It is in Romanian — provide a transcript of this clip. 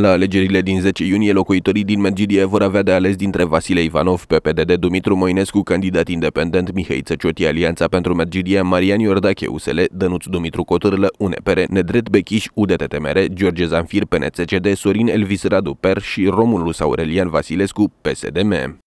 La alegerile din 10 iunie, locuitorii din Medgidie vor avea de ales dintre Vasile Ivanov, PPDD, Dumitru Moinescu, candidat independent, Mihai Țăcioti, Alianța pentru Medgidie, Marian Iordache, USL, Dănuț Dumitru Cotârlă, UNEPR, Nedret Bechiș, UDTTMR, George Zanfir, PNCCD, Sorin Elvis Radu Per și Romulus Aurelian Vasilescu, PSDM.